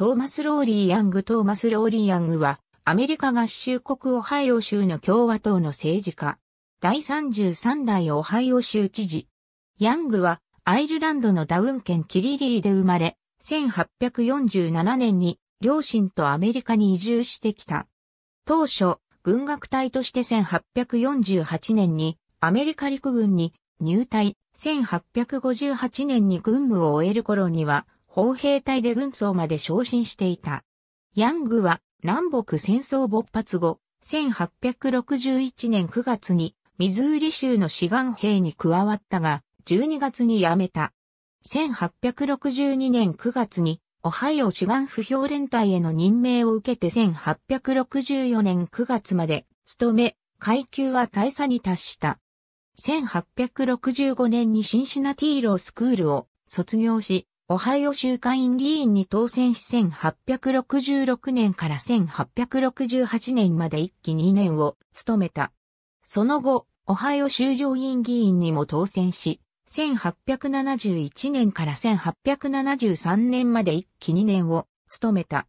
トーマス・ローリー・ヤングトーマス・ローリー・ヤングは、アメリカ合衆国オハイオ州の共和党の政治家。第33代オハイオ州知事。ヤングは、アイルランドのダウン県キリリーで生まれ、1847年に両親とアメリカに移住してきた。当初、軍学隊として1848年にアメリカ陸軍に入隊、1858年に軍務を終える頃には砲兵隊で軍曹まで昇進していた。ヤングは南北戦争勃発後、1861年9月にミズーリ州の志願兵に加わったが、12月に辞めた。1862年9月に、オハイオ志願不評連隊への任命を受けて1864年9月まで務め、階級は大差に達した。1865年にシンシナティーロースクールを卒業し、オハイオ州会員議員に当選し1866年から1868年まで一期2年を務めた。その後、オハイオ州上院議員にも当選し、1871年から1873年まで一期2年を務めた。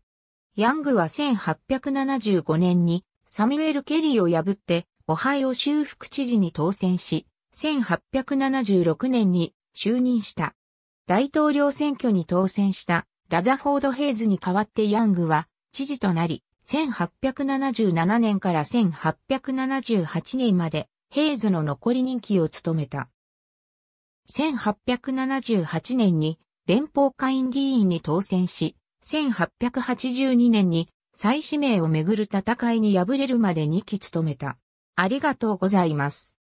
ヤングは1875年にサミュエル・ケリーを破ってオハイオ州副知事に当選し、1876年に就任した。大統領選挙に当選したラザフォード・ヘイズに代わってヤングは知事となり、1877年から1878年までヘイズの残り任期を務めた。1878年に連邦会院議員に当選し、1882年に再指名をめぐる戦いに敗れるまで2期務めた。ありがとうございます。